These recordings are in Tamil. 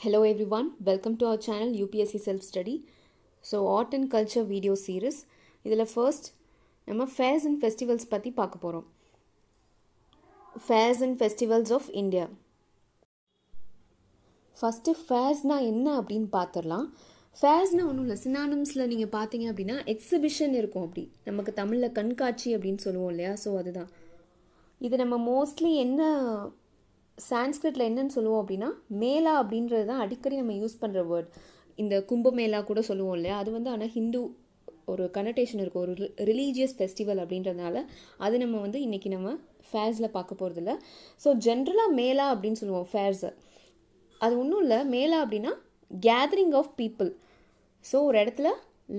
Hello everyone welcome to our channel UPSC Self study so art and culture video Series. இதில் ஃபர்ஸ்ட் நம்ம Fairs அண்ட் ஃபெஸ்டிவல்ஸ் பற்றி பார்க்க போகிறோம் fairs and festivals of India. First ஃபேர்ஸ்னால் என்ன அப்படின்னு பார்த்துடலாம் ஃபேர்ஸ்னால் ஒன்றும் இல்லை சினானம்ஸில் நீங்கள் பார்த்தீங்க அப்படின்னா எக்ஸிபிஷன் இருக்கும் அப்படி நமக்கு தமிழில் கண்காட்சி அப்படின்னு சொல்லுவோம் இல்லையா ஸோ அதுதான் இது நம்ம மோஸ்ட்லி என்ன சான்ஸ்கிரிட்டில் என்னென்னு சொல்லுவோம் அப்படின்னா மேலா அப்படின்றது தான் அடிக்கடி நம்ம யூஸ் பண்ணுற வேர்ட் இந்த கும்பமேளா கூட சொல்லுவோம் இல்லையா அது வந்து ஆனால் ஹிந்து ஒரு கனெக்டேஷன் இருக்கும் ஒரு ரிலீஜியஸ் ஃபெஸ்டிவல் அப்படின்றதுனால அது நம்ம வந்து இன்றைக்கி நம்ம ஃபேர்ஸில் பார்க்க போகிறதில்ல ஸோ ஜென்ரலாக மேலா அப்படின்னு சொல்லுவோம் ஃபேர்ஸை அது ஒன்றும் இல்லை மேலா அப்படின்னா கேதரிங் ஆஃப் பீப்புள் ஸோ ஒரு இடத்துல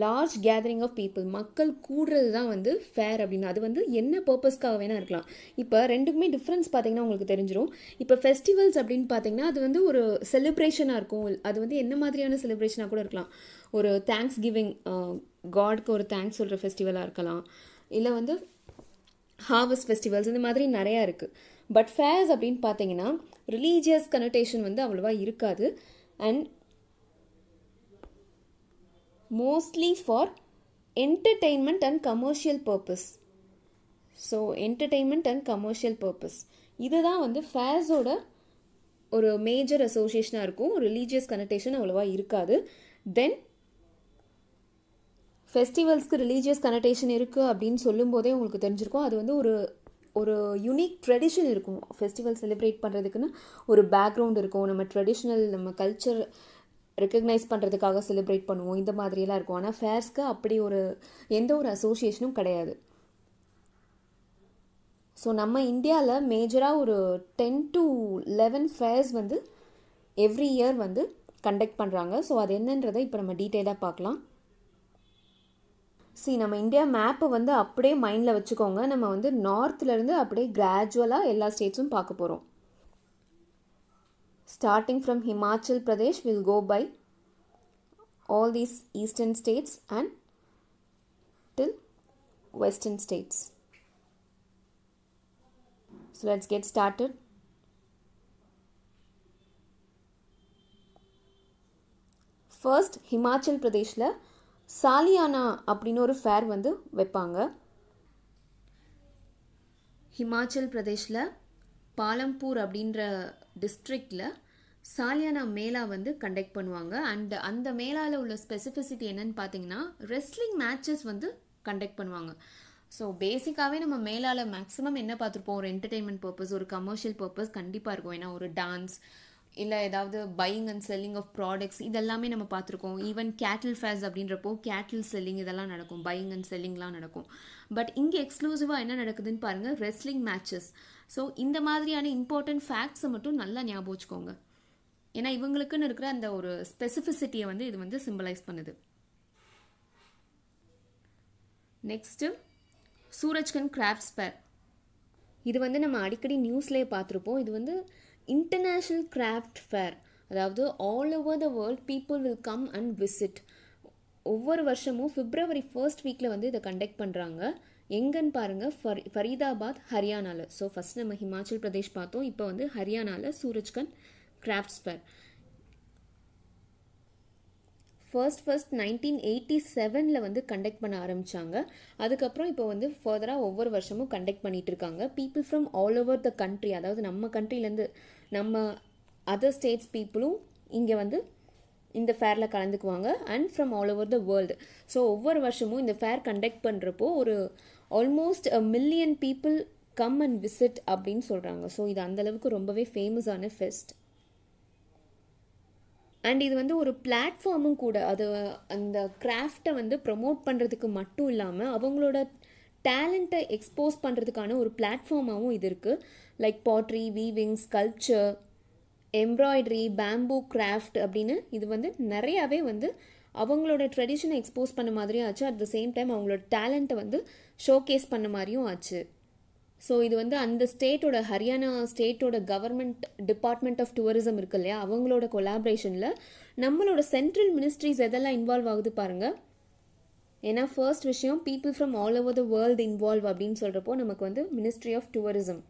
லார்ஜ் கேதரிங் ஆஃப் பீப்புள் மக்கள் கூடுறது தான் வந்து ஃபேர் அப்படின்னு அது வந்து என்ன பர்பஸ்க்காக வேணால் இருக்கலாம் இப்போ ரெண்டுக்குமே டிஃப்ரென்ஸ் பார்த்திங்கன்னா உங்களுக்கு தெரிஞ்சிடும் இப்போ ஃபெஸ்டிவல்ஸ் அப்படின்னு பார்த்திங்கன்னா அது வந்து ஒரு செலிப்ரேஷனாக இருக்கும் அது வந்து என்ன மாதிரியான செலிப்ரேஷனாக கூட இருக்கலாம் ஒரு தேங்க்ஸ் கிவிங் காட்க்கு ஒரு தேங்க்ஸ் சொல்கிற ஃபெஸ்டிவலாக இருக்கலாம் இல்லை வந்து ஹார்வஸ் ஃபெஸ்டிவல்ஸ் இந்த மாதிரி நிறையா இருக்குது பட் ஃபேர்ஸ் அப்படின்னு பார்த்தீங்கன்னா ரிலீஜியஸ் கனெக்டேஷன் வந்து அவ்வளோவா இருக்காது and mostly for entertainment and commercial purpose so entertainment and commercial purpose இதுதான் வந்து ஃபேர்ஸோட ஒரு மேஜர் அசோசியேஷனாக இருக்கும் ரிலீஜியஸ் கனெக்டேஷன் அவ்வளோவா இருக்காது தென் ஃபெஸ்டிவல்ஸ்க்கு ரிலீஜியஸ் கனெக்டேஷன் இருக்குது அப்படின்னு சொல்லும்போதே உங்களுக்கு தெரிஞ்சிருக்கும் அது வந்து ஒரு ஒரு யூனிக் ட்ரெடிஷன் இருக்கும் ஃபெஸ்டிவல் செலிப்ரேட் பண்ணுறதுக்குன்னு ஒரு பேக்ரவுண்ட் இருக்கும் நம்ம ட்ரெடிஷ்னல் நம்ம கல்ச்சர் ரெக்கக்னைஸ் பண்ணுறதுக்காக செலிப்ரேட் பண்ணுவோம் இந்த மாதிரியெல்லாம் இருக்கும் ஆனால் ஃபேர்ஸ்க்கு அப்படி ஒரு எந்த ஒரு அசோசியேஷனும் கிடையாது ஸோ நம்ம இந்தியாவில் மேஜராக ஒரு டென் டு லெவன் ஃபேர்ஸ் வந்து எவ்ரி இயர் வந்து கண்டக்ட் பண்ணுறாங்க ஸோ அது என்னன்றதை இப்போ நம்ம டீட்டெயிலாக பார்க்கலாம் சி நம்ம இந்தியா மேப்பை வந்து அப்படியே மைண்டில் வச்சுக்கோங்க நம்ம வந்து நார்த்லேருந்து அப்படியே கிராஜுவலாக எல்லா ஸ்டேட்ஸும் பார்க்க போகிறோம் starting from Himachal Pradesh, we'll go by all these eastern states and till western states. So let's get started. First Himachal பிரதேஷில் சாலியானா அப்படின்னு ஒரு ஃபேர் வந்து வைப்பாங்க ஹிமாச்சல் பிரதேஷில் பாலம்பூர் அப்படின்ற டிஸ்ட்ரிக்டில் சாலியானா மேலா வந்து கண்டக்ட் பண்ணுவாங்க அண்ட் அந்த மேலாவில் உள்ள ஸ்பெசிஃபிசிட்டி என்னன்னு பார்த்தீங்கன்னா ரெஸ்லிங் மேட்சஸ் வந்து கண்டக்ட் பண்ணுவாங்க ஸோ பேசிக்காகவே நம்ம மேலால் மேக்ஸிமம் என்ன பார்த்துருப்போம் ஒரு என்டர்டெயின்மெண்ட் பர்பஸ் ஒரு கமர்ஷியல் பர்பஸ் கண்டிப்பாக இருக்கும் ஏன்னா ஒரு டான்ஸ் இல்லை ஏதாவது buying and selling of products இதெல்லாமே நம்ம பார்த்துருக்கோம் ஈவன் கேட்டில் ஃபேர்ஸ் அப்படின்றப்போ கேட்டில் செல்லிங் இதெல்லாம் நடக்கும் பையிங் அண்ட் செல்லிங்லாம் நடக்கும் பட் இங்கே எக்ஸ்க்ளூசிவாக என்ன நடக்குதுன்னு பாருங்கள் ரெஸ்லிங் மேட்சஸ் ஸோ இந்த மாதிரியான இம்பார்ட்டன்ட் ஃபேக்ட்ஸை மட்டும் நல்லா ஞாபகம் வச்சுக்கோங்க ஏன்னா இவங்களுக்குன்னு இருக்கிற அந்த ஒரு ஸ்பெசிஃபிசிட்டியை வந்து இது வந்து சிம்பிளைஸ் பண்ணுது நெக்ஸ்ட்டு சூரஜ்கன் கிராஃப்ட்ஸ் ஃபேர் இது வந்து நம்ம அடிக்கடி நியூஸ்லேயே பார்த்துருப்போம் இது வந்து இன்டர்நேஷ்னல் கிராஃப்ட் ஃபேர் அதாவது all over the world people will come and visit ஒவ்வொரு வருஷமும் பிப்ரவரி ஃபர்ஸ்ட் வீக்கில் வந்து இதை கண்டக்ட் பண்ணுறாங்க எங்கன்னு பாருங்கள் ஃபரி ஃபரீதாபாத் ஹரியானாவில் ஸோ ஃபஸ்ட் நம்ம ஹிமாச்சல் பிரதேஷ் பார்த்தோம் இப்போ வந்து ஹரியானாவில் Surajkund crafts fair first first nineteen eighty செவனில் வந்து கண்டக்ட் பண்ண ஆரம்பித்தாங்க அதுக்கப்புறம் இப்போ வந்து ஃபர்தராக ஒவ்வொரு வருஷமும் கண்டக்ட் பண்ணிகிட்டு இருக்காங்க people from all over the country அதாவது நம்ம கண்ட்ரிலேருந்து நம்ம அதர் ஸ்டேட்ஸ் பீப்புளும் இங்கே வந்து இந்த ஃபேரில் கலந்துக்குவாங்க and from all over the world so ஒவ்வொரு வருஷமும் இந்த ஃபேர் கண்டக்ட் பண்ணுறப்போ ஒரு almost million people come and visit அப்படின்னு சொல்கிறாங்க ஸோ இது அந்தளவுக்கு ரொம்பவே ஃபேமஸான ஃபெஸ்ட் அண்ட் இது வந்து ஒரு பிளாட்ஃபார்மும் கூட அது அந்த கிராஃப்டை வந்து ப்ரமோட் பண்ணுறதுக்கு மட்டும் இல்லாமல் அவங்களோட டேலண்ட்டை எக்ஸ்போஸ் பண்ணுறதுக்கான ஒரு பிளாட்ஃபார்மாகவும் இது இருக்குது like pottery weaving culture embroidery bamboo craft அப்படின்னு இது வந்து நிறையாவே வந்து அவங்களோட ட்ரெடிஷனை எக்ஸ்போஸ் பண்ண மாதிரியும் ஆச்சு அட் த சேம் டைம் அவங்களோட டேலண்ட்டை வந்து ஷோகேஸ் பண்ண மாதிரியும் ஆச்சு ஸோ இது வந்து அந்த ஸ்டேட்டோட ஹரியானா ஸ்டேட்டோட கவர்மெண்ட் டிபார்ட்மெண்ட் ஆஃப் டூரிசம் இருக்கு இல்லையா அவங்களோட கொலாபரேஷனில் நம்மளோட சென்ட்ரல் மினிஸ்ட்ரிஸ் எதெல்லாம் இன்வால்வ் ஆகுது பாருங்கள் ஏன்னா ஃபர்ஸ்ட் விஷயம் people from all over the world involve அப்படின்னு சொல்கிறப்போ நமக்கு வந்து ministry of tourism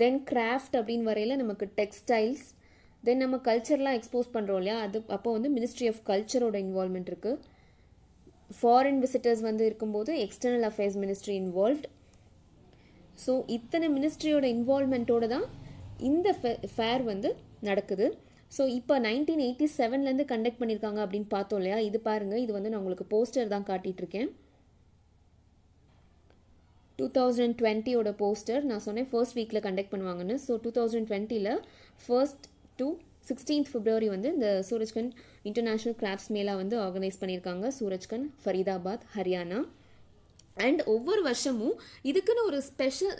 then craft அப்படின்னு வரையில் நமக்கு டெக்ஸ்டைல்ஸ் தென் நம்ம கல்ச்சர்லாம் எக்ஸ்போஸ் பண்ணுறோம் இல்லையா அது அப்போ வந்து மினிஸ்ட்ரி ஆஃப் கல்ச்சரோட இன்வால்மெண்ட் இருக்குது ஃபாரின் விசிட்டர்ஸ் வந்து இருக்கும்போது external affairs ministry involved so இத்தனை மினிஸ்ட்ரியோட இன்வால்மெண்ட்டோடு தான் இந்த ஃபேர் வந்து நடக்குது ஸோ இப்போ நைன்டீன் எயிட்டி செவன்லேருந்து கண்டக்ட் பண்ணியிருக்காங்க அப்படின்னு பார்த்தோம் இல்லையா இது பாருங்கள் இது வந்து நான் உங்களுக்கு போஸ்டர் தான் காட்டிகிட்ருக்கேன் டூ தௌசண்ட் டுவெண்ட்டியோட போஸ்டர் நான் சொன்னேன் ஃபர்ஸ்ட் வீக்கில் கண்டக்ட் பண்ணுவாங்கன்னு ஸோ டூ தௌசண்ட் டுவெண்ட்டியில் ஃபர்ஸ்ட் டூ சிக்ஸ்டீன்த் பிப்ரவரி வந்து இந்த சூரஜ்கன் இன்டர்நேஷ்னல் கிராஃப்ட்ஸ் மேலா வந்து ஆர்கனைஸ் பண்ணியிருக்காங்க சூரஜ்கன் ஃபரிதாபாத் ஹரியானா அண்ட் ஒவ்வொரு வருஷமும் இதுக்குன்னு ஒரு ஸ்பெஷல்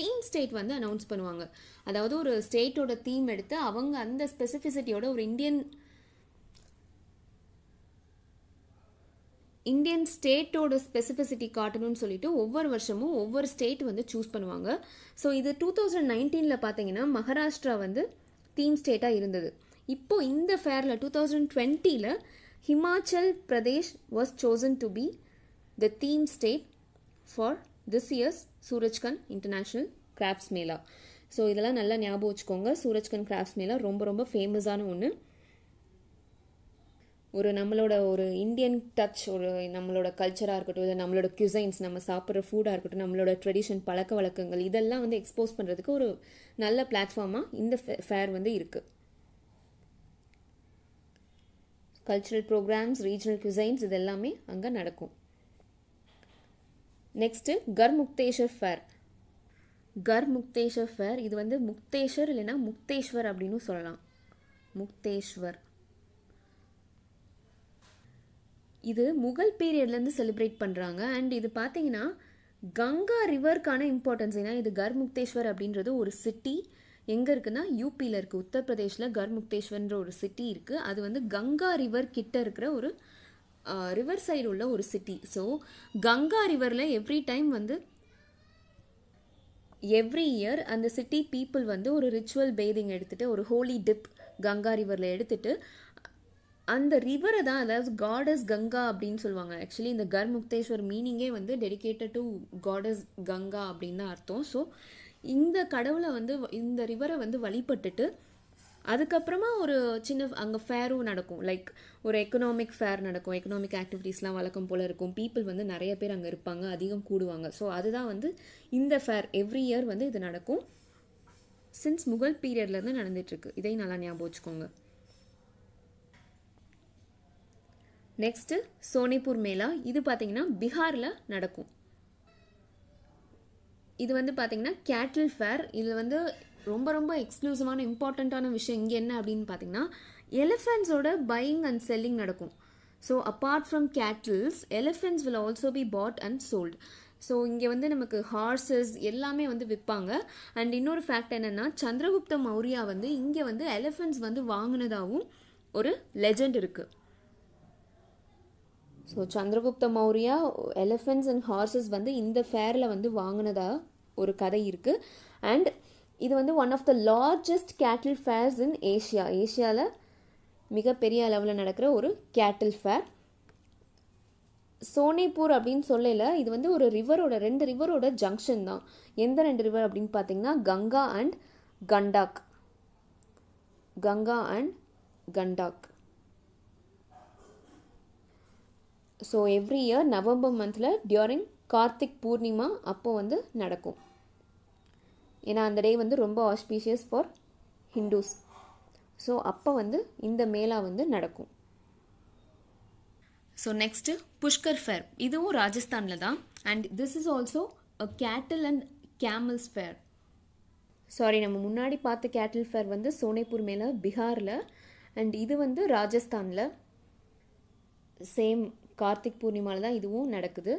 தீம் ஸ்டேட் வந்து அனௌன்ஸ் பண்ணுவாங்க அதாவது ஒரு ஸ்டேட்டோட தீம் எடுத்து அவங்க அந்த ஸ்பெசிஃபிசிட்டியோட ஒரு இந்தியன் இந்தியன் ஸ்டேட்டோட ஸ்பெசிஃபிசிட்டி காட்டணும்னு சொல்லிட்டு ஒவ்வொரு வருஷமும் ஒவ்வொரு ஸ்டேட் வந்து சூஸ் பண்ணுவாங்க ஸோ இது டூ தௌசண்ட் நைன்டீனில் பார்த்தீங்கன்னா மகாராஷ்டிரா வந்து தீம் ஸ்டேட்டாக இருந்தது இப்போது இந்த ஃபேரில் டூ தௌசண்ட் டுவெண்ட்டியில் Himachal Pradesh was chosen to be the theme state for this years Surajkund international crafts mela so இதெல்லாம் நல்லா ஞாபகம் வச்சுக்கோங்க சூரஜ்கன் கிராஃப்ட்ஸ் மேலா ரொம்ப ரொம்ப ஃபேமஸான ஒன்று ஒரு நம்மளோட ஒரு இந்தியன் டச் ஒரு நம்மளோட கல்ச்சராக இருக்கட்டும் இல்லை நம்மளோட கியூசைன்ஸ் நம்ம சாப்பிட்ற ஃபுட்டாக இருக்கட்டும் நம்மளோட ட்ரெடிஷன் பழக்க வழக்கங்கள் இதெல்லாம் வந்து எக்ஸ்போஸ் பண்ணுறதுக்கு ஒரு நல்ல பிளாட்ஃபார்மாக இந்த ஃபேர் வந்து இருக்குது கல்ச்சுரல் ப்ரோக்ராம்ஸ் ரீஜனல் கியூசைன்ஸ் இது எல்லாமே அங்கே நடக்கும் next Garhmukteshwar fair Garh Mukteshwar fair இது வந்து முக்தேஷர் இல்லைன்னா முக்தேஸ்வர் அப்படின்னு சொல்லலாம் முக்தேஸ்வர் இது முகல் பீரியட்லேருந்து செலிப்ரேட் பண்ணுறாங்க அண்ட் இது பார்த்தீங்கன்னா கங்கா ரிவருக்கான இம்பார்ட்டன்ஸ் ஏன்னா இது கர்முக்தேஸ்வர் அப்படின்றது ஒரு சிட்டி எங்கே இருக்குன்னா யூபியில் இருக்குது உத்தரப்பிரதேஷில் கர்முக்தேஸ்வர்ன்ற ஒரு சிட்டி இருக்குது அது வந்து கங்கா ரிவர் கிட்ட இருக்கிற ஒரு ரிவர் சைடு உள்ள ஒரு சிட்டி ஸோ கங்கா ரிவரில் எவ்ரி டைம் வந்து எவ்ரி இயர் அந்த சிட்டி பீப்புள் வந்து ஒரு ரிச்சுவல் பேதிங் எடுத்துகிட்டு ஒரு ஹோலி டிப் கங்கா ரிவரில் எடுத்துகிட்டு அந்த ரிவரை தான் அதாவது காடஸ் கங்கா அப்படின்னு சொல்லுவாங்க ஆக்சுவலி இந்த கர்முக்தேஸ்வர் மீனிங்கே வந்து டெடிக்கேட்டட் டு காடஸ் கங்கா அப்படின்னு தான் அர்த்தம் ஸோ இந்த கடவுளை வந்து இந்த ரிவரை வந்து வழிபட்டுட்டு அதுக்கப்புறமா ஒரு சின்ன அங்கே ஃபேரும் நடக்கும் லைக் ஒரு எக்கனாமிக் ஃபேர் நடக்கும் எக்கனாமிக் ஆக்டிவிட்டீஸ்லாம் வழக்கம் போல் இருக்கும் பீப்புள் வந்து நிறைய பேர் அங்கே இருப்பாங்க அதிகம் கூடுவாங்க ஸோ அதுதான் வந்து இந்த ஃபேர் எவ்ரி இயர் வந்து இது நடக்கும் சின்ஸ் முகல் பீரியட்லேருந்து நடந்துகிட்ருக்கு இதை நல்லா ஞாபகம் வச்சுக்கோங்க நெக்ஸ்ட்டு சோனிப்பூர் மேலா இது பார்த்திங்கன்னா பீகாரில் நடக்கும் இது வந்து பார்த்திங்கன்னா கேட்டில் ஃபேர் இதில் வந்து ரொம்ப ரொம்ப எக்ஸ்க்ளூசிவான இம்பார்ட்டண்ட்டான விஷயம் இங்கே என்ன அப்படின்னு பார்த்தீங்கன்னா எலிஃபென்ட்ஸோட பையிங் அண்ட் செல்லிங் நடக்கும் so apart from cattles elephants will also be bought and sold so இங்கே வந்து நமக்கு ஹார்சஸ் எல்லாமே வந்து விற்பாங்க அண்ட் இன்னொரு ஃபேக்ட் என்னென்னா சந்திரகுப்த மௌரியா வந்து இங்கே வந்து எலிஃபென்ட்ஸ் வந்து வாங்கினதாகவும் ஒரு லெஜண்ட் இருக்குது so Chandragupta Maurya elephants and horses வந்து இந்த ஃபேரில் வந்து வாங்கினதாக ஒரு கதை இருக்குது அண்ட் இது வந்து one of the largest cattle fairs in Asia ஏஷியாவில் மிகப்பெரிய அளவில் நடக்கிற ஒரு கேட்டில் ஃபேர் சோனேபூர் அப்படின்னு சொல்லல இது வந்து ஒரு ரிவரோட ரெண்டு ரிவரோட ஜங்ஷன் தான் எந்த ரெண்டு ரிவர் அப்படின்னு பார்த்தீங்கன்னா Ganga and Gandak Ganga and Gandak so every year November மந்தில் டியூரிங் கார்த்திக் பூர்ணிமா அப்போது வந்து நடக்கும் ஏன்னா அந்த டே வந்து ரொம்ப ஆஸ்பீஷியஸ் ஃபார் ஹிந்துஸ் ஸோ அப்போ வந்து இந்த மேலா வந்து நடக்கும் ஸோ நெக்ஸ்ட்டு புஷ்கர் ஃபேர் இதுவும் ராஜஸ்தானில் தான் and this is also a cattle and camels fair sorry நம்ம முன்னாடி பார்த்த கேட்டில் ஃபேர் வந்து சோனேபூர் மேலே பீகாரில் அண்ட் இது வந்து ராஜஸ்தானில் சேம் கார்த்திக் பூர்ணிமாவில் தான் இதுவும் நடக்குது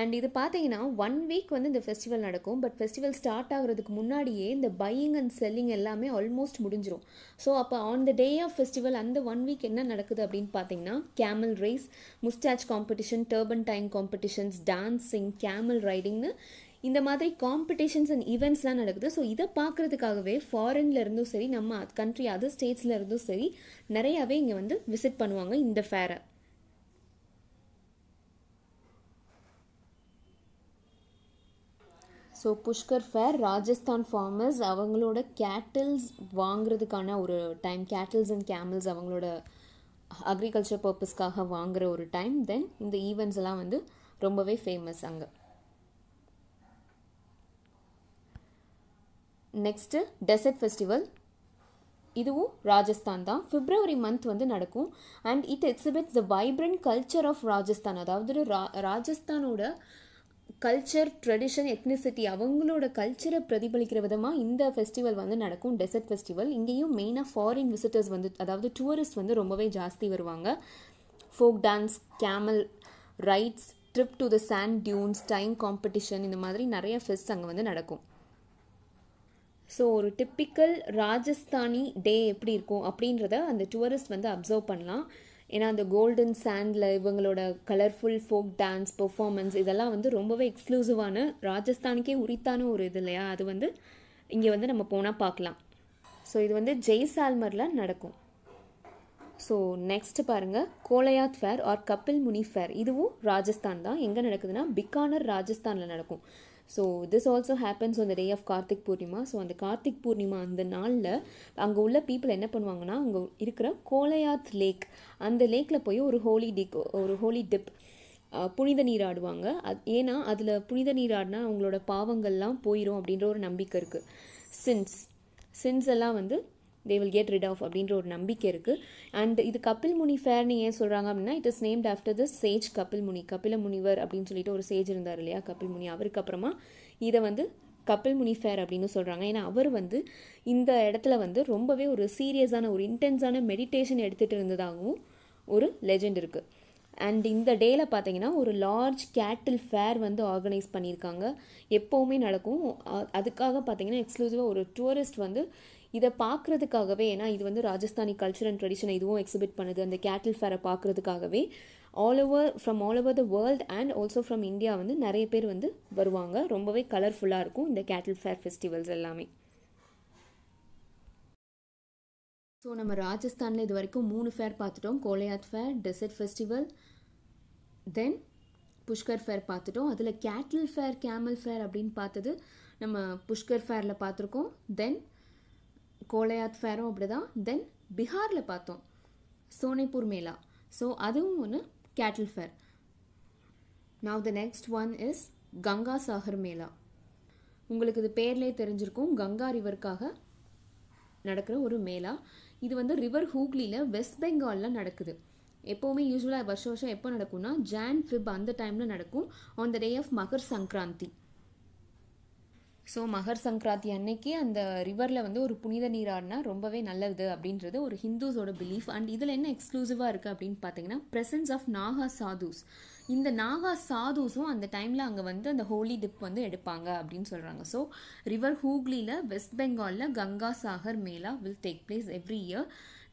அண்ட் இது பார்த்தீங்கன்னா ஒன் வீக் வந்து இந்த ஃபெஸ்டிவல் நடக்கும் பட் ஃபெஸ்டிவல் ஸ்டார்ட் ஆகிறதுக்கு முன்னாடியே இந்த பையிங் அண்ட் செல்லிங் எல்லாமே ஆல்மோஸ்ட் முடிஞ்சிடும் ஸோ அப்போ on the day of festival அந்த ஒன் வீக் என்ன நடக்குது அப்படின்னு பார்த்தீங்கன்னா camel race moustache competition turban time competitions dancing camel ரைடிங்னு இந்த மாதிரி காம்படிஷன்ஸ் அண்ட் ஈவெண்ட்ஸ்லாம் நடக்குது ஸோ இதை பார்க்குறதுக்காகவே ஃபாரின்ல இருந்தும் சரி நம்ம கண்ட்ரி அதர் ஸ்டேட்ஸ்ல இருந்தும் சரி நிறையாவே இங்கே வந்து விசிட் பண்ணுவாங்க இந்த ஃபேரை so Pushkar fair Rajasthan farmers அவங்களோட கேட்டில்ஸ் வாங்குறதுக்கான ஒரு டைம் கேட்டில்ஸ் அண்ட் கேமல்ஸ் அவங்களோட அக்ரிகல்ச்சர் பர்பஸ்க்காக வாங்குகிற ஒரு டைம் தென் இந்த ஈவெண்ட்ஸ் எல்லாம் வந்து ரொம்பவே ஃபேமஸ் அங்கே நெக்ஸ்ட்டு டெசர்ட் ஃபெஸ்டிவல் இதுவும் ராஜஸ்தான் தான் பிப்ரவரி மந்த் வந்து நடக்கும் and it exhibits the vibrant culture of Rajasthan அதாவது ரா ராஜஸ்தானோட கல்ச்சர் ட்ரெடிஷன் எத்னிசிட்டி அவங்களோட கல்ச்சரை பிரதிபலிக்கிற விதமாக இந்த ஃபெஸ்டிவல் வந்து நடக்கும் டெசர்ட் ஃபெஸ்டிவல் இங்கேயும் மெயினாக ஃபாரின் விசிட்டர்ஸ் வந்து அதாவது டூரிஸ்ட் வந்து ரொம்பவே ஜாஸ்தி வருவாங்க folk dance camel rides trip to the sand dunes time competition இந்த மாதிரி நிறைய ஃபெஸ்ட் அங்கே வந்து நடக்கும் ஸோ ஒரு டிப்பிக்கல் ராஜஸ்தானி டே எப்படி இருக்கும் அப்படின்றத அந்த டூரிஸ்ட் வந்து அப்சர்வ் பண்ணலாம் ஏன்னா அந்த கோல்டன் சாண்டில் இவங்களோட கலர்ஃபுல் ஃபோக் டான்ஸ் பெர்ஃபார்மன்ஸ் இதெல்லாம் வந்து ரொம்பவே எக்ஸ்க்ளூசிவான ராஜஸ்தானுக்கே உரித்தான ஒரு இது இல்லையா அது வந்து இங்கே வந்து நம்ம போனால் பார்க்கலாம் ஸோ இது வந்து ஜெய்சால்மரில் நடக்கும் ஸோ நெக்ஸ்ட் பாருங்கள் கோலையாத் ஃபேர் ஆர் கப்பில் முனி ஃபேர் இதுவும் ராஜஸ்தான் தான் எங்கே நடக்குதுன்னா பிக்கானர் ராஜஸ்தானில் நடக்கும் so this also happens on the day of Kartik Purnima so அந்த கார்த்திக் பூர்ணிமா அந்த நாளில் அங்கே உள்ள பீப்புள் என்ன பண்ணுவாங்கன்னா அங்கே இருக்கிற கோலையாத் லேக் அந்த லேக்கில் போய் ஒரு ஹோலி டிக் ஒரு ஹோலி டிப் புனித நீராடுவாங்க அது ஏன்னா அதில் புனித நீராடினா அவங்களோட பாவங்கள்லாம் போயிடும் அப்படின்ற ஒரு நம்பிக்கை இருக்குது சின்ஸ் சின்ஸ் எல்லாம் வந்து they will get rid of அப்படின்ற ஒரு நம்பிக்கை இருக்குது அண்ட் இது கபில் முனி ஃபேர்னு ஏன் சொல்கிறாங்க அப்படின்னா it is named after the sage Kapil Muni Kapila முனிவர் அப்படின்னு சொல்லிட்டு ஒரு சேஜ் இருந்தார் இல்லையா கபில் முனி அவருக்கு அப்புறமா இதை வந்து கபில் முனி ஃபேர் அப்படின்னு சொல்கிறாங்க ஏன்னா அவர் வந்து இந்த இடத்துல வந்து ரொம்பவே ஒரு சீரியஸான ஒரு இன்டென்ஸான மெடிடேஷன் எடுத்துகிட்டு இருந்ததாகவும் ஒரு லெஜெண்ட் இருக்குது அண்ட் இந்த டேயில் பார்த்தீங்கன்னா ஒரு லார்ஜ் கேட்டில் ஃபேர் வந்து ஆர்கனைஸ் பண்ணியிருக்காங்க எப்போவுமே நடக்கும் அதுக்காக பார்த்தீங்கன்னா எக்ஸ்க்ளூசிவாக ஒரு டூரிஸ்ட் வந்து இதை பார்க்குறதுக்காகவே ஏன்னா இது வந்து ராஜஸ்தானி கல்ச்சர் அண்ட் ட்ரெடிஷனை இதுவும் எக்ஸிபிட் பண்ணுது அந்த கேட்டில் ஃபேரை பார்க்குறதுக்காகவே all over from all over the world and also from India வந்து நிறைய பேர் வந்து வருவாங்க ரொம்பவே கலர்ஃபுல்லாக இருக்கும் இந்த கேட்டில் ஃபேர் ஃபெஸ்டிவல்ஸ் எல்லாமே ஸோ நம்ம ராஜஸ்தானில் இது வரைக்கும் மூணு ஃபேர் பார்த்துட்டோம் Kolayat fair desert festival then Pushkar fair பார்த்துட்டோம் அதில் கேட்டில் ஃபேர் கேமல் ஃபேர் அப்படின்னு பார்த்தது நம்ம புஷ்கர் ஃபேரில் பார்த்துருக்கோம் தென் கோலையாத் ஃபேரும் அப்படி தான் தென் பீகாரில் பார்த்தோம் சோனைப்பூர் மேலா ஸோ அதுவும் ஒன்று cattle fair now the next one is Ganga Sagar mela உங்களுக்கு இது பேர்லேயே தெரிஞ்சிருக்கும் கங்கா ரிவருக்காக நடக்கிற ஒரு மேலா இது வந்து ரிவர் ஹூக்லியில் வெஸ்ட் பெங்காலில் நடக்குது எப்போவுமே யூஸ்வலாக வருஷம் வருஷம் எப்போ நடக்கும்னா ஜான் ஃபிப் அந்த டைமில் நடக்கும் ஆன் த டே ஆஃப் மகர் சங்கராந்தி ஸோ மகர் சங்கராந்தி அன்னைக்கு அந்த ரிவரில் வந்து ஒரு புனித நீராடினா ரொம்பவே நல்லது அப்படின்றது ஒரு ஹிந்துஸோட பிலீஃப் அண்ட் இதில் என்ன எக்ஸ்க்ளூசிவாக இருக்குது அப்படின்னு பார்த்தீங்கன்னா ப்ரெசன்ஸ் ஆஃப் நாகா சாதுஸ் இந்த நாகா சாதுஸும் அந்த டைமில் அங்கே வந்து அந்த ஹோலி டிப் வந்து எடுப்பாங்க அப்படின்னு சொல்கிறாங்க ஸோ ரிவர் ஹூக்லியில் வெஸ்ட் பெங்காலில் Ganga Sagar mela will take place every year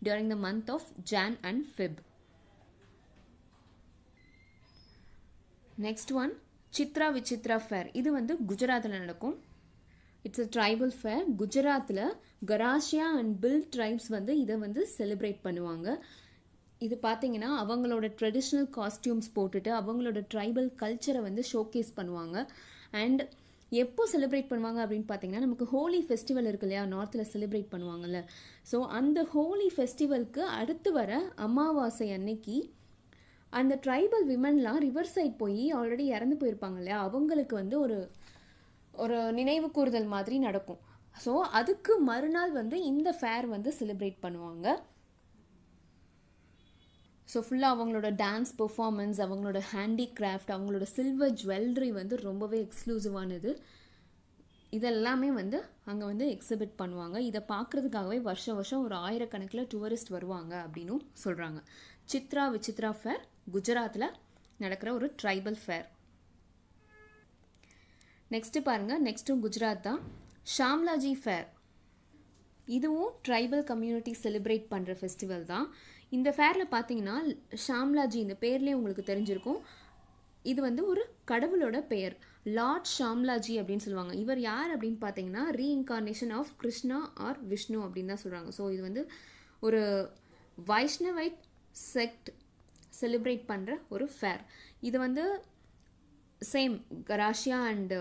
during the month of Jan and Feb next one Chitra Vichitra fair இது வந்து குஜராத்தில் நடக்கும் இட்ஸ் அ ட்ரைபல் ஃபேர் குஜராத்தில் கராஷியா அண்ட் பில் ட்ரைப்ஸ் வந்து இதை வந்து செலிப்ரேட் பண்ணுவாங்க இது பார்த்தீங்கன்னா அவங்களோட ட்ரெடிஷ்னல் காஸ்டியூம்ஸ் போட்டுட்டு அவங்களோட ட்ரைபல் கல்ச்சரை வந்து ஷோகேஸ் பண்ணுவாங்க அண்ட் எப்போ செலிப்ரேட் பண்ணுவாங்க அப்படின்னு பார்த்தீங்கன்னா நமக்கு ஹோலி ஃபெஸ்டிவல் இருக்கு இல்லையா நார்த்தில் செலிப்ரேட் பண்ணுவாங்கல்ல ஸோ அந்த ஹோலி ஃபெஸ்டிவலுக்கு அடுத்து வர அமாவாசை அன்னைக்கு அந்த ட்ரைபல் விமன்லாம் ரிவர் சைட் போய் ஆல்ரெடி இறந்து போயிருப்பாங்க இல்லையா அவங்களுக்கு வந்து ஒரு ஒரு நினைவு கூறுதல் மாதிரி நடக்கும் ஸோ அதுக்கு மறுநாள் வந்து இந்த ஃபேர் வந்து செலிப்ரேட் பண்ணுவாங்க ஸோ ஃபுல்லாக அவங்களோட டான்ஸ் பெர்ஃபார்மன்ஸ் அவங்களோட ஹேண்டிகிராஃப்ட் அவங்களோட சில்வர் ஜுவல்லரி வந்து ரொம்பவே எக்ஸ்க்ளூசிவானது இதெல்லாமே வந்து அங்கே வந்து எக்ஸிபிட் பண்ணுவாங்க இதை பார்க்குறதுக்காகவே வருஷம் வருஷம் ஒரு ஆயிரக்கணக்கில் டூரிஸ்ட் வருவாங்க அப்படின்னும் சொல்கிறாங்க சித்ரா விசித்ரா ஃபேர் குஜராத்தில் நடக்கிற ஒரு ட்ரைபல் ஃபேர் நெக்ஸ்ட்டு பாருங்கள் நெக்ஸ்ட்டும் குஜராத் தான் ஷாம்லாஜி ஃபேர் இதுவும் ட்ரைபல் கம்யூனிட்டி செலிப்ரேட் பண்ணுற ஃபெஸ்டிவல் தான் இந்த ஃபேரில் பார்த்தீங்கன்னா ஷாம்லாஜி இந்த பேர்லேயே உங்களுக்கு தெரிஞ்சிருக்கும் இது வந்து ஒரு கடவுளோட பெயர் லார்ட் ஷாம்லாஜி அப்படின்னு சொல்லுவாங்க இவர் யார் அப்படின்னு பார்த்தீங்கன்னா reincarnation of Krishna or Vishnu அப்படின்னு தான் சொல்கிறாங்க ஸோ இது வந்து ஒரு வைஷ்ணவைட் செக்ட் செலிப்ரேட் பண்ணுற ஒரு ஃபேர் இது வந்து same Garasia and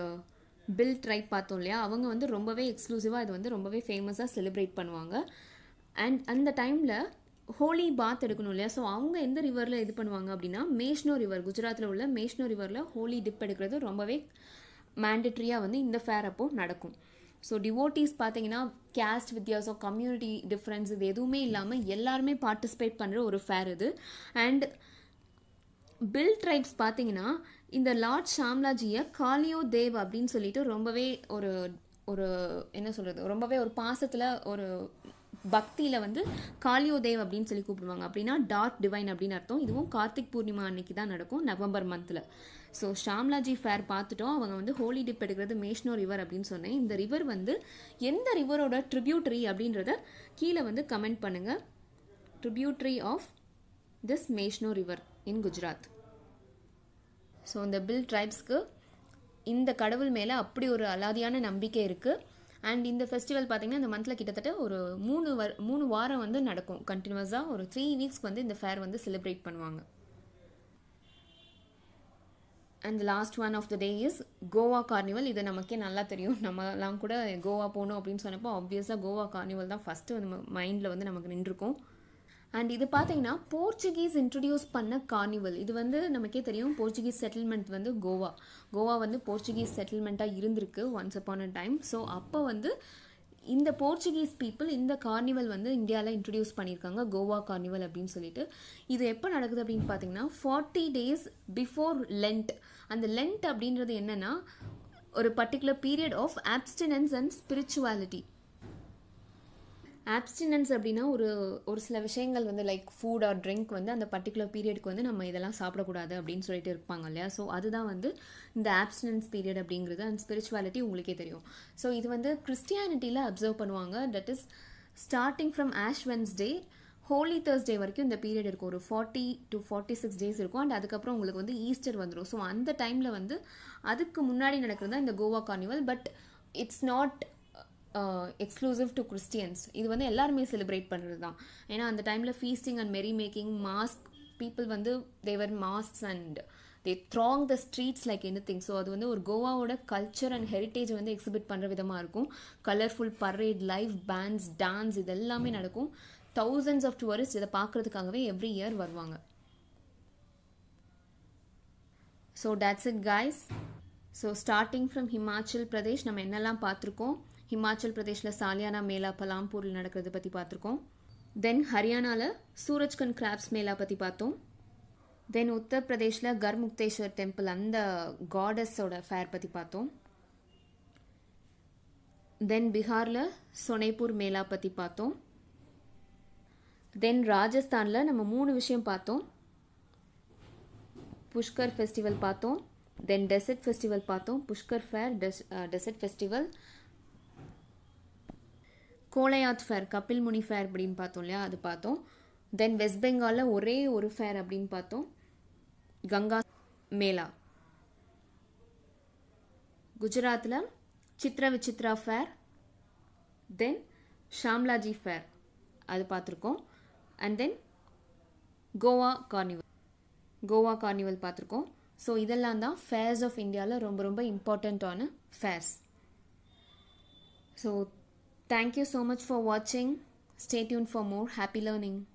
Bhil tribe பார்த்தோம் இல்லையா அவங்க வந்து ரொம்பவே எக்ஸ்க்ளூசிவாக இது வந்து ரொம்பவே ஃபேமஸாக செலிப்ரேட் பண்ணுவாங்க அண்ட் அந்த டைமில் ஹோலி பாத் எடுக்கணும் இல்லையா ஸோ அவங்க எந்த ரிவரில் இது பண்ணுவாங்க அப்படின்னா மேஷ்னோ ரிவர் குஜராத்தில் உள்ள மேஷ்னோ ரிவரில் ஹோலி டிப் எடுக்கிறது ரொம்பவே மேண்டட்ரியாக வந்து இந்த ஃபேர் அப்போது நடக்கும் ஸோ டிவோட்டீஸ் பார்த்தீங்கன்னா கேஸ்ட் வித்தியாசம் கம்யூனிட்டி டிஃப்ரென்ஸ் இது எதுவுமே இல்லாமல் எல்லாருமே பார்ட்டிசிபேட் பண்ணுற ஒரு ஃபேர் இது அண்ட் பில் ட்ரைப்ஸ் பார்த்தீங்கன்னா இந்த லார்ட் ஷாம்லாஜியை காலியோ தேவ் அப்படின்னு சொல்லிட்டு ரொம்பவே ஒரு ஒரு என்ன சொல்கிறது ரொம்பவே ஒரு பாசத்தில் ஒரு பக்தியில் வந்து தேவ் அப்படின்னு சொல்லி கூப்பிடுவாங்க அப்படின்னா டார்க் டிவைன் அப்படின்னு அர்த்தம் இதுவும் கார்த்திக் பூர்ணிமா அன்னைக்கு தான் நடக்கும் நவம்பர் மந்தில் ஸோ ஷாம்லாஜி ஃபேர் பார்த்துட்டோம் அவங்க வந்து ஹோலி டிப் எடுக்கிறது மேஷ்னோ ரிவர் அப்படின்னு சொன்னேன் இந்த ரிவர் வந்து எந்த ரிவரோட ட்ரிபியூட்ரி அப்படின்றத கீழே வந்து கமெண்ட் பண்ணுங்கள் tributary of this Meshwo river in Gujarat so இந்த பில் ட்ரைப்ஸ்க்கு இந்த கடவுள் மேலே அப்படி ஒரு அலாதியான நம்பிக்கை இருக்குது அண்ட் இந்த ஃபெஸ்டிவல் பார்த்திங்கன்னா இந்த மந்தில் கிட்டத்தட்ட ஒரு மூணு வர் மூணு வாரம் வந்து நடக்கும் கண்டினியூஸாக ஒரு த்ரீ வீக்ஸ்க்கு வந்து இந்த ஃபேர் வந்து செலிப்ரேட் பண்ணுவாங்க and last one of the day is Goa carnival இது நமக்கே நல்லா தெரியும் நம்மலாம் கூட கோவா போகணும் அப்படின்னு சொன்னப்போ ஆப்வியஸாக கோவா கார்னிவல் தான் ஃபஸ்ட்டு நம்ம மைண்டில் வந்து நமக்கு நின்றுருக்கும் அண்ட் இது பார்த்தீங்கன்னா போர்ச்சுகீஸ் இன்ட்ரடியூஸ் பண்ண கார்னிவல் இது வந்து நமக்கே தெரியும் போர்ச்சுகீஸ் செட்டில்மெண்ட் வந்து கோவா கோவா வந்து போர்ச்சுகீஸ் செட்டில்மெண்ட்டாக இருந்திருக்கு once upon a time so அப்போ வந்து இந்த போர்ச்சுகீஸ் பீப்புள் இந்த கார்னிவல் வந்து இந்தியாவில் இன்ட்ரடியூஸ் பண்ணியிருக்காங்க கோவா கார்னிவல் அப்படின்னு சொல்லிட்டு இது எப்போ நடக்குது அப்படின்னு பார்த்தீங்கன்னா ஃபார்ட்டி டேஸ் பிஃபோர் லென்ட் அந்த லென்ட் அப்படின்றது என்னென்னா ஒரு particular period of abstinence and spirituality abstinence அப்படின்னா ஒரு ஒரு சில விஷயங்கள் வந்து லைக் ஃபுட் ஆர் ட்ரிங்க் வந்து அந்த பர்டிகுலர் பீரியடுக்கு வந்து நம்ம இதெல்லாம் சாப்பிடக்கூடாது அப்படின்னு சொல்லிட்டு இருப்பாங்க இல்லையா ஸோ அதுதான் வந்து இந்த ஆப்ஸ்டினன்ஸ் பீரியட் அப்படிங்கிறது அண்ட் ஸ்பிரிச்சுவாலிட்டி உங்களுக்கே தெரியும் ஸோ இது வந்து கிறிஸ்டியானிட்டியில் அப்சர்வ் பண்ணுவாங்க that is starting from Ash Wednesday Holy Thursday வரைக்கும் இந்த பீரியட் இருக்கும் ஒரு forty to forty six days இருக்கும் அண்ட் அதுக்கப்புறம் உங்களுக்கு வந்து ஈஸ்டர் வந்துடும் ஸோ அந்த டைமில் வந்து அதுக்கு முன்னாடி நடக்கிறது தான் இந்த Goa carnival but it's not exclusive to Christians இது வந்து எல்லாருமே செலிப்ரேட் பண்ணுறது தான் ஏன்னா அந்த டைமில் feasting and merry making mask people வந்து they wear masks and they throng the streets like anything so அது வந்து ஒரு கோவாவோட கல்ச்சர் அண்ட் ஹெரிட்டேஜ் வந்து எக்ஸிபிட் பண்ணுற விதமாக இருக்கும் colourful parade live bands dance இது எல்லாமே நடக்கும் தௌசண்ட்ஸ் ஆஃப் டூரிஸ்ட் இதை பார்க்குறதுக்காகவே எவ்ரி இயர் வருவாங்க so dates it guys so starting from Himachal Pradesh நம்ம என்னெல்லாம் பார்த்துருக்கோம் ஹிமாச்சல் பிரதேஷில் சாலியானா மேலா பலாம்பூரில் நடக்கிறது பற்றி பார்த்துருக்கோம் தென் ஹரியானாவில் சூரஜ்கன் கிராப்ஸ் மேலா பற்றி பார்த்தோம் தென் உத்தரப்பிரதேஷில் கர்முக்தேஸ்வர் டெம்பிள் அந்த காடஸோட ஃபேர் பற்றி பார்த்தோம் தென் பீகாரில் சொனைப்பூர் மேலா பற்றி பார்த்தோம் தென் ராஜஸ்தானில் நம்ம மூணு விஷயம் பார்த்தோம் புஷ்கர் ஃபெஸ்டிவல் பார்த்தோம் தென் டெசர்ட் ஃபெஸ்டிவல் பார்த்தோம் Pushkar fair desert festival Kolayat fair Kapil Muni fair அப்படின்னு பார்த்தோம் இல்லையா அது பார்த்தோம் தென் வெஸ்ட் பெங்காலில் ஒரே ஒரு ஃபேர் அப்படின்னு பார்த்தோம் கங்கா மேலா குஜராத்தில் Chitra Vichitra fair then Shamlaji fair அது பார்த்துருக்கோம் and then Goa carnival Goa carnival பார்த்துருக்கோம் ஸோ இதெல்லாம் தான் ஃபேர்ஸ் ஆஃப் இந்தியாவில் ரொம்ப ரொம்ப இம்பார்ட்டண்ட்டான fairs so Thank you so much for watching. Stay tuned for more happy learning.